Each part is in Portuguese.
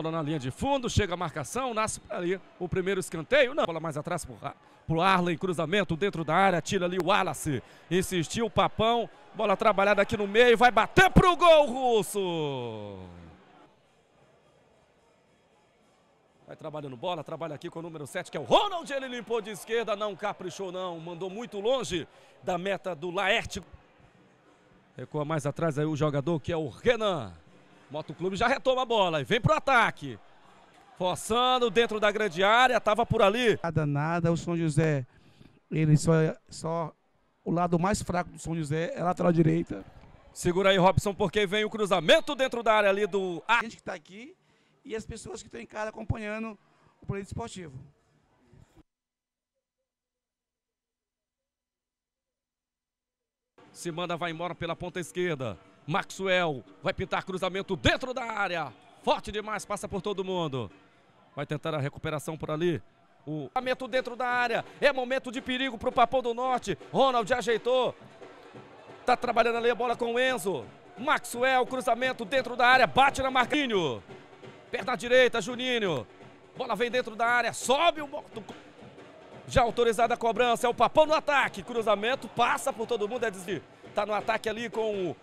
Bola na linha de fundo, chega a marcação, nasce ali o primeiro escanteio. Não, bola mais atrás pro, pro Arlen, cruzamento dentro da área, tira ali o Wallace. Insistiu o Papão, bola trabalhada aqui no meio, vai bater pro gol russo. Vai trabalhando bola, trabalha aqui com o número 7, que é o Ronald. Ele limpou de esquerda, não caprichou não, mandou muito longe da meta do Laerte. Recua mais atrás aí o jogador que é o Renan. Motoclube já retoma a bola e vem pro ataque. Forçando dentro da grande área, tava por ali. Nada, nada, o São José, ele só, só o lado mais fraco do São José é lateral direita. Segura aí, Robson, porque vem o cruzamento dentro da área ali do... A gente que está aqui e as pessoas que estão em casa acompanhando o Planeta Esportivo. Se manda, vai embora pela ponta esquerda. Maxwell vai pintar cruzamento dentro da área. Forte demais, passa por todo mundo. Vai tentar a recuperação por ali. O cruzamento dentro da área. É momento de perigo para o Papão do Norte. Ronald ajeitou. está trabalhando ali a bola com o Enzo. Maxwell, cruzamento dentro da área. Bate na Marquinho. Perna direita, Juninho. Bola vem dentro da área. Sobe o... Já autorizada a cobrança. É o Papão no ataque. Cruzamento, passa por todo mundo. É desvio. Tá no ataque ali com o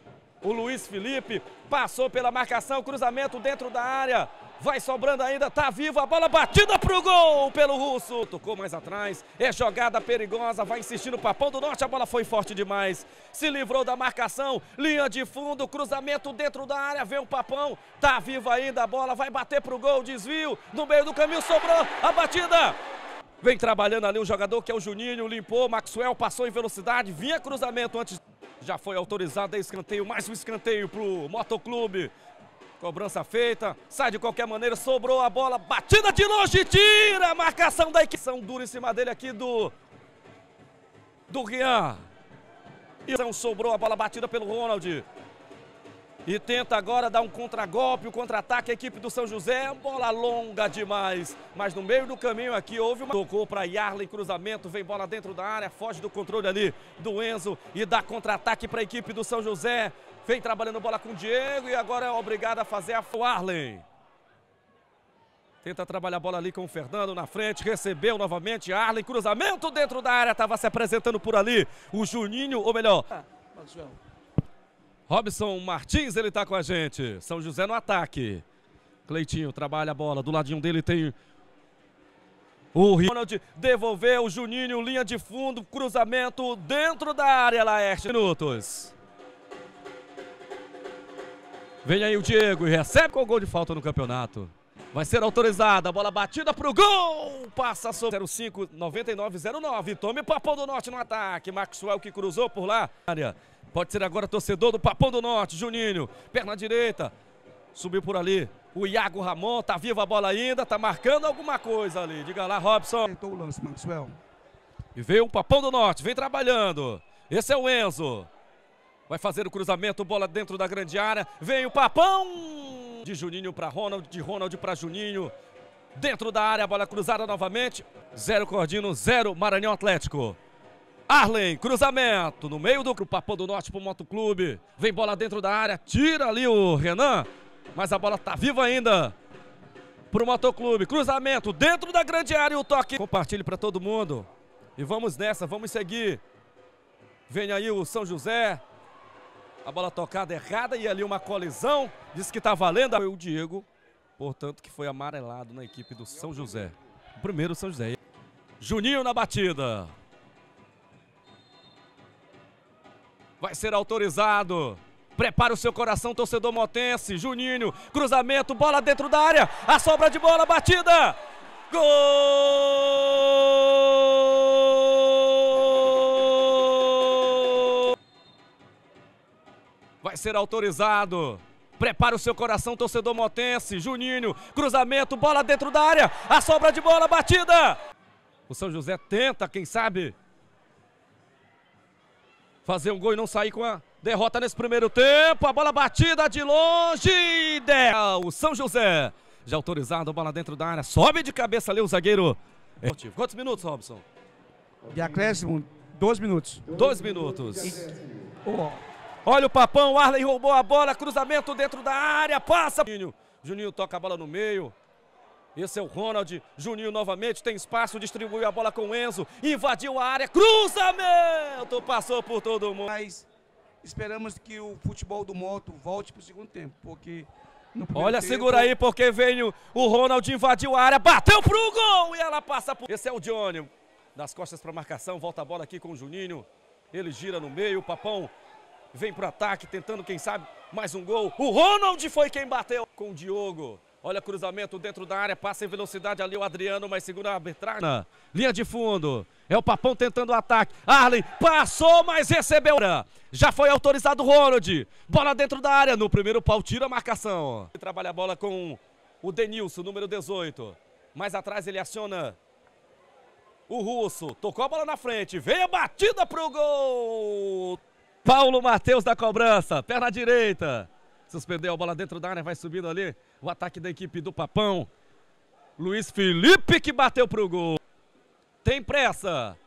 o Luiz Felipe passou pela marcação, cruzamento dentro da área. Vai sobrando ainda, tá vivo, a bola batida pro gol pelo Russo. Tocou mais atrás, é jogada perigosa, vai insistindo o Papão do Norte, a bola foi forte demais. Se livrou da marcação, linha de fundo, cruzamento dentro da área, vem o Papão, tá vivo ainda, a bola vai bater pro gol, desvio, no meio do caminho sobrou a batida. Vem trabalhando ali o jogador que é o Juninho, limpou, Maxwell passou em velocidade, vinha cruzamento antes... Já foi autorizado é escanteio, mais um escanteio pro Motoclube. Cobrança feita, sai de qualquer maneira, sobrou a bola, batida de longe, tira a marcação da equipe. São dura em cima dele aqui do do Rian. E sobrou a bola batida pelo Ronald. E tenta agora dar um contragolpe, o um contra-ataque, à equipe do São José. Bola longa demais. Mas no meio do caminho aqui houve uma. Tocou para Yarley, cruzamento, vem bola dentro da área, foge do controle ali do Enzo e dá contra-ataque para a equipe do São José. Vem trabalhando bola com o Diego e agora é obrigado a fazer a Arlen. Tenta trabalhar a bola ali com o Fernando na frente, recebeu novamente Arlen, cruzamento dentro da área, estava se apresentando por ali o Juninho, ou melhor. Ah, Robson Martins, ele está com a gente. São José no ataque. Cleitinho trabalha a bola. Do ladinho dele tem o Ronald. Devolveu. Juninho, linha de fundo. Cruzamento dentro da área, Laerte. Minutos. Vem aí o Diego e recebe com o gol de falta no campeonato. Vai ser autorizada. Bola batida pro gol. Passa sobre 05 09 Tome Papão do Norte no ataque. Maxwell que cruzou por lá. Área. Pode ser agora torcedor do Papão do Norte, Juninho. Perna direita. Subiu por ali. O Iago Ramon, tá viva a bola ainda, tá marcando alguma coisa ali. Diga lá, Robson. Tentou o lance, Maxwell. E veio o Papão do Norte, vem trabalhando. Esse é o Enzo. Vai fazer o cruzamento, bola dentro da grande área. Vem o Papão! De Juninho para Ronald, de Ronald para Juninho. Dentro da área, bola cruzada novamente. Zero Cordino, zero Maranhão Atlético. Arlen, cruzamento no meio do Papão do Norte pro Motoclube. Vem bola dentro da área, tira ali o Renan, mas a bola tá viva ainda pro Motoclube. Cruzamento dentro da grande área e o toque. Compartilhe para todo mundo. E vamos nessa, vamos seguir. Vem aí o São José. A bola tocada errada e ali uma colisão. Diz que tá valendo. Foi o Diego, portanto, que foi amarelado na equipe do São José. O primeiro São José. Juninho na batida. vai ser autorizado. Prepara o seu coração, torcedor motense. Juninho, cruzamento, bola dentro da área. A sobra de bola, batida. Gol! Vai ser autorizado. Prepara o seu coração, torcedor motense. Juninho, cruzamento, bola dentro da área. A sobra de bola, batida. O São José tenta, quem sabe, fazer um gol e não sair com a derrota nesse primeiro tempo. A bola batida de longe. O São José já autorizado, a bola dentro da área. Sobe de cabeça ali o zagueiro. Quantos minutos, Robson? De acréscimo, dois minutos. Dois minutos. Olha o papão, o Arley roubou a bola, cruzamento dentro da área, passa. Juninho, Juninho toca a bola no meio, esse é o Ronald. Juninho novamente tem espaço, distribuiu a bola com Enzo. Invadiu a área. Cruzamento! Passou por todo mundo. Mas esperamos que o futebol do Moto volte para o segundo tempo, porque. Olha, tempo... segura aí, porque veio o Ronald, invadiu a área, bateu pro gol e ela passa por. Esse é o Johnny. Das costas para marcação, volta a bola aqui com o Juninho. Ele gira no meio, o Papão vem pro ataque, tentando, quem sabe, mais um gol. O Ronald foi quem bateu com o Diogo. Olha cruzamento dentro da área, passa em velocidade ali o Adriano, mas segura a arbitragem. Linha de fundo. É o Papão tentando o ataque. Arlen passou, mas recebeu. Já foi autorizado o Ronald. Bola dentro da área. No primeiro pau, tira a marcação. Trabalha a bola com o Denilson, número 18. Mais atrás ele aciona o Russo. Tocou a bola na frente. Vem a batida pro gol. Paulo Matheus da cobrança. Perna direita. Suspendeu a bola dentro da área, vai subindo ali. O ataque da equipe do Papão. Luiz Felipe que bateu pro gol. Tem pressa.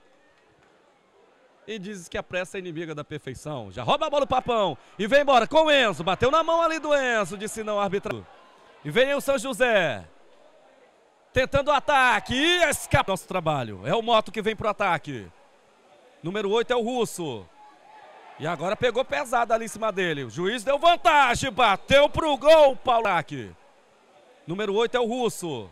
E diz que a pressa é inimiga da perfeição. Já rouba a bola o Papão. E vem embora com o Enzo. Bateu na mão ali do Enzo, disse não árbitro E vem aí o São José. Tentando o ataque. E escapa. Nosso trabalho. É o Moto que vem pro ataque. Número 8 é o Russo. E agora pegou pesado ali em cima dele. O juiz deu vantagem, bateu pro gol, Paulac. Número 8 é o Russo.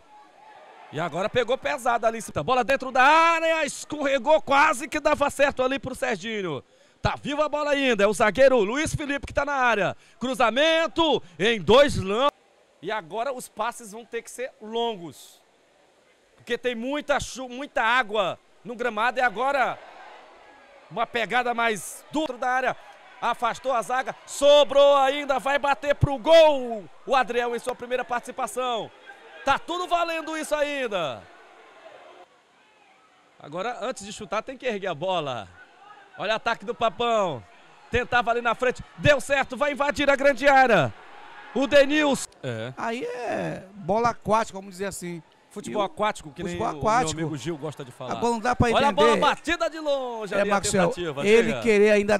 E agora pegou pesado ali. cima. Bola dentro da área, escorregou, quase que dava certo ali pro Serginho. Tá viva a bola ainda, é o zagueiro Luiz Felipe que tá na área. Cruzamento em dois lances. E agora os passes vão ter que ser longos. Porque tem muita, muita água no gramado e agora uma pegada mais dura da área. Afastou a zaga. Sobrou ainda. Vai bater pro gol. O Adriel em sua primeira participação. Tá tudo valendo isso ainda. Agora, antes de chutar, tem que erguer a bola. Olha o ataque do Papão. Tentava ali na frente. Deu certo. Vai invadir a grande área. O Denilson. É. Aí é bola aquática, vamos dizer assim. Futebol aquático, que futebol nem aquático. o meu amigo Gil gosta de falar. A tá bola não dá pra entender. Olha a bola batida de longe é, ali, Marcelo, Ele né? querer ainda